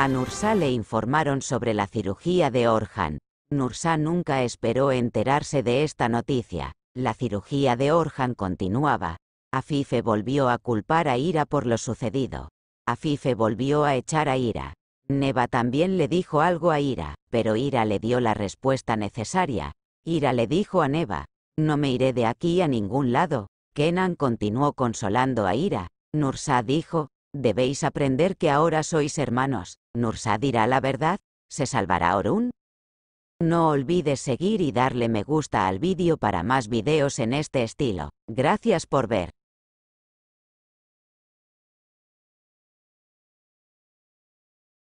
A Nursa le informaron sobre la cirugía de Orhan. Nursa nunca esperó enterarse de esta noticia. La cirugía de Orhan continuaba. Afife volvió a culpar a Ira por lo sucedido. Afife volvió a echar a Ira. Neva también le dijo algo a Ira, pero Ira le dio la respuesta necesaria. Ira le dijo a Neva, no me iré de aquí a ningún lado. Kenan continuó consolando a Ira. Nursa dijo, Debéis aprender que ahora sois hermanos, Nursa dirá la verdad, ¿se salvará Orun? No olvides seguir y darle me gusta al vídeo para más videos en este estilo. Gracias por ver.